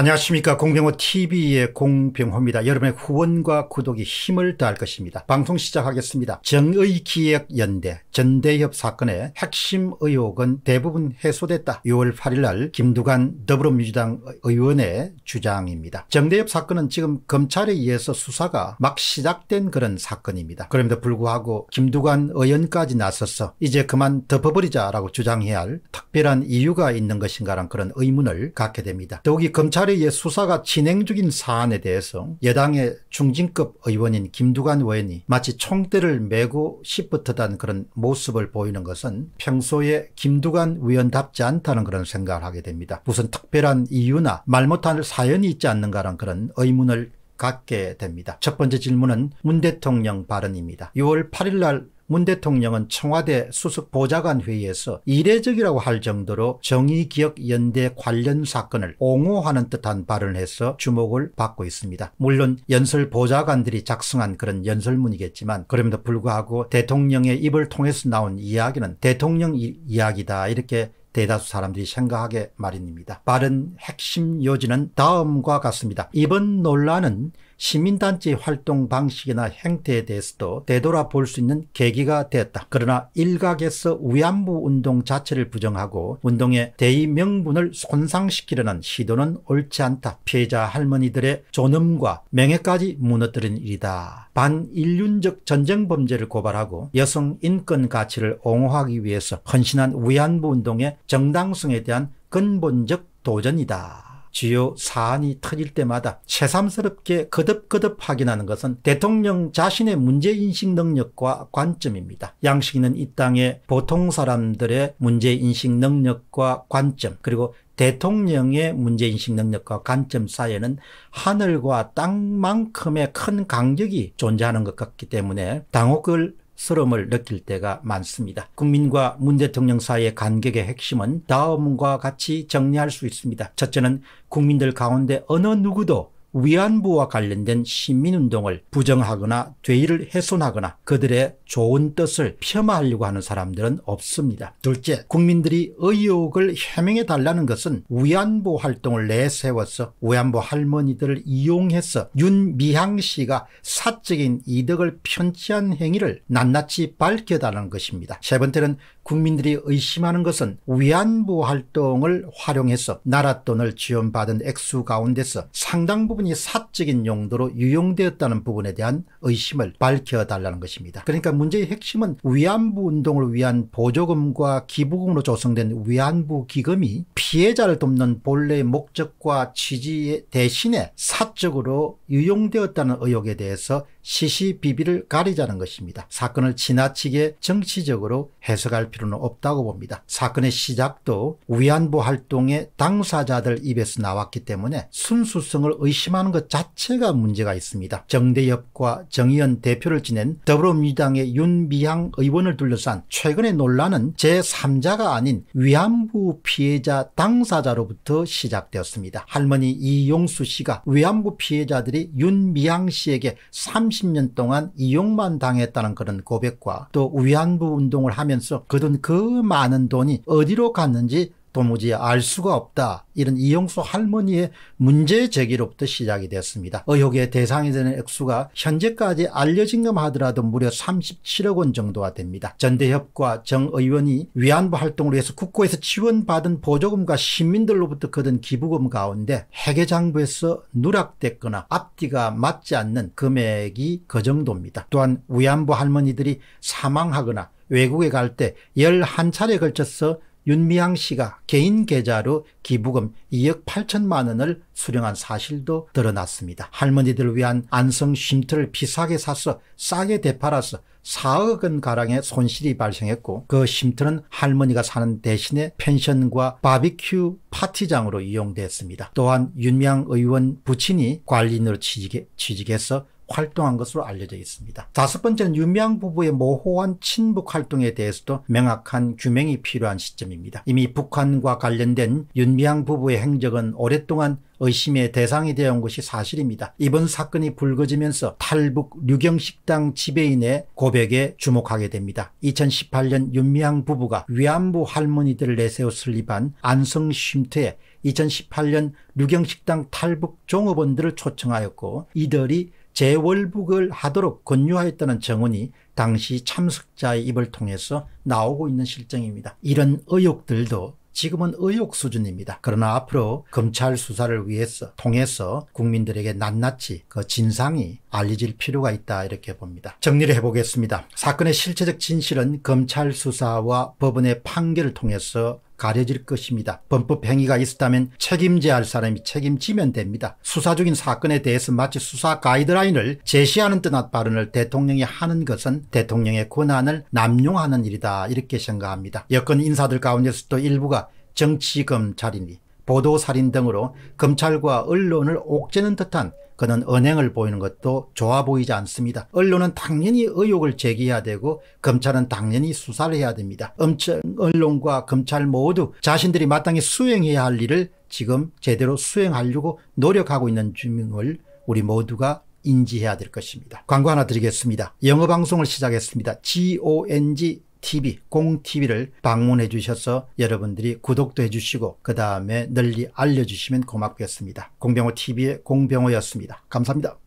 안녕하십니까 공병호TV의 공병호입니다. 여러분의 후원과 구독이 힘을 다할 것입니다. 방송 시작하겠습니다. 정의기획연대 전대협 사건의 핵심 의혹은 대부분 해소됐다. 6월 8일 날 김두관 더불어민주당 의원의 주장입니다. 정대협 사건은 지금 검찰에 의해서 수사가 막 시작된 그런 사건입니다. 그럼에도 불구하고 김두관 의원까지 나서서 이제 그만 덮어버리자라고 주장해야 할 특별한 이유가 있는 것인가란 그런 의문을 갖게 됩니다. 더욱이 검찰 검찰의 수사가 진행 중인 사안에 대해서 여당의 중진급 의원인 김두관 의원이 마치 총대를 메고 시프트단 그런 모습을 보이는 것은 평소에 김두관 의원답지 않다는 그런 생각을 하게 됩니다. 무슨 특별한 이유나 말 못할 사연이 있지 않는가라는 그런 의문을 갖게 됩니다. 첫 번째 질문은 문 대통령 발언입니다. 6월 8일 날문 대통령은 청와대 수석보좌관 회의에서 이례적이라고 할 정도로 정의기억연대 관련 사건을 옹호하는 듯한 발언해서 을 주목을 받고 있습니다. 물론 연설보좌관들이 작성한 그런 연설문이겠지만 그럼에도 불구하고 대통령의 입을 통해서 나온 이야기는 대통령 이야기다 이렇게 대다수 사람들이 생각하게 마련입니다. 빠른 핵심 요지는 다음과 같습니다. 이번 논란은 시민단체 활동 방식이나 행태에 대해서도 되돌아볼 수 있는 계기가 되었다. 그러나 일각에서 위안부 운동 자체를 부정하고 운동의 대의 명분을 손상시키려는 시도는 옳지 않다. 피해자 할머니들의 존엄과 명예까지 무너뜨린 일이다. 반인륜적 전쟁 범죄를 고발하고 여성 인권 가치를 옹호하기 위해서 헌신한 위안부 운동의 정당성에 대한 근본적 도전이다. 주요 사안이 터질 때마다 새삼스럽게 거듭거듭 확인하는 것은 대통령 자신의 문제인식 능력과 관점입니다. 양식이는 이 땅의 보통 사람들의 문제인식 능력과 관점 그리고 대통령의 문제인식 능력과 관점 사이에는 하늘과 땅만큼의 큰 간격이 존재하는 것 같기 때문에 당혹을 서름을 느낄 때가 많습니다. 국민과 문 대통령 사이의 간격의 핵심은 다음과 같이 정리할 수 있습니다. 첫째는 국민들 가운데 어느 누구도 위안부와 관련된 시민운동을 부정하거나 죄의를 훼손하거나 그들의 좋은 뜻을 폄하하려고 하는 사람들은 없습니다. 둘째, 국민들이 의혹을 해명해 달라는 것은 위안부 활동을 내세워서 위안부 할머니들을 이용해서 윤미향 씨가 사적인 이득을 편취한 행위를 낱낱이 밝혀달라는 것입니다. 세 번째는 국민들이 의심하는 것은 위안부 활동을 활용해서 나랏돈을 지원받은 액수 가운데서 상당 부분 부분이 사적인 용도로 유용되었다는 부분에 대한 의심을 밝혀달라는 것입니다. 그러니까 문제의 핵심은 위안부 운동을 위한 보조금과 기부금으로 조성된 위안부 기금이 피해자를 돕는 본래의 목적과 취지 대신에 사적으로 유용되었다는 의혹에 대해서 시시비비를 가리자는 것입니다. 사건을 지나치게 정치적으로 해석할 필요는 없다고 봅니다. 사건의 시작도 위안부 활동의 당사자들 입에서 나왔기 때문에 순수성을 의심 취임하는 것 자체가 문제가 있습니다. 정대협과 정의연 대표를 지낸 더불어민주당의 윤미향 의원을 둘러싼 최근의 논란은 제3자가 아닌 위안부 피해자 당사자로부터 시작되었습니다. 할머니 이용수 씨가 위안부 피해자들이 윤미향 씨에게 30년 동안 이용만 당했다는 그런 고백과 또 위안부 운동을 하면서 그돈 그 많은 돈이 어디로 갔는지 도무지 알 수가 없다. 이런 이용수 할머니의 문제 제기로부터 시작이 됐습니다. 의혹의 대상이 되는 액수가 현재까지 알려진 것만 하더라도 무려 37억 원 정도가 됩니다. 전대협과 정 의원이 위안부 활동을위 해서 국고에서 지원받은 보조금과 시민들로부터 거둔 기부금 가운데 해계장부에서 누락됐거나 앞뒤가 맞지 않는 금액이 그 정도입니다. 또한 위안부 할머니들이 사망하거나 외국에 갈 때 11차례에 걸쳐서 윤미향 씨가 개인 계좌로 기부금 2억 8천만 원을 수령한 사실도 드러났습니다. 할머니들 위한 안성 쉼터를 비싸게 사서 싸게 되팔아서 4억 원 가량의 손실이 발생했고 그 쉼터는 할머니가 사는 대신에 펜션과 바비큐 파티장으로 이용됐습니다. 또한 윤미향 의원 부친이 관리인으로 취직해, 취직해서 활동한 것으로 알려져 있습니다. 다섯 번째는 유명 부부의 모호한 친북 활동에 대해서도 명확한 규명이 필요한 시점입니다. 이미 북한과 관련된 윤미향 부부의 행적은 오랫동안 의심의 대상이 되어 온 것이 사실입니다. 이번 사건이 불거지면서 탈북 류경식당 지배인의 고백에 주목하게 됩니다. 2018년 윤미향 부부가 위안부 할머니들을 내세워 설립한 안성 쉼터에 2018년 류경식당 탈북 종업원들을 초청하였고 이들이 재월북을 하도록 권유하였다는 정언이 당시 참석자의 입을 통해서 나오고 있는 실정입니다. 이런 의혹들도 지금은 의혹 수준입니다. 그러나 앞으로 검찰 수사를 위해서 통해서 국민들에게 낱낱이 그 진상이 알려질 필요가 있다 이렇게 봅니다. 정리를 해보겠습니다. 사건의 실체적 진실은 검찰 수사와 법원의 판결을 통해서 가려질 것입니다. 범법 행위가 있었다면 책임져야 할 사람이 책임지면 됩니다. 수사 중인 사건에 대해서 마치 수사 가이드라인을 제시하는 듯한 발언을 대통령이 하는 것은 대통령의 권한을 남용하는 일이다 이렇게 생각합니다. 여권 인사들 가운데서도 일부가 정치검 자리니 보도살인 등으로 검찰과 언론을 옥죄는 듯한 그는 언행을 보이는 것도 좋아 보이지 않습니다. 언론은 당연히 의혹을 제기해야 되고 검찰은 당연히 수사를 해야 됩니다. 엄청 언론과 검찰 모두 자신들이 마땅히 수행해야 할 일을 지금 제대로 수행하려고 노력하고 있는 중을 우리 모두가 인지해야 될 것입니다. 광고 하나 드리겠습니다. 영어 방송을 시작했습니다. GONG TV, 공 TV를 방문해 주셔서 여러분들이 구독도 해 주시고 그 다음에 널리 알려주시면 고맙겠습니다. 공병호 TV의 공병호였습니다. 감사합니다.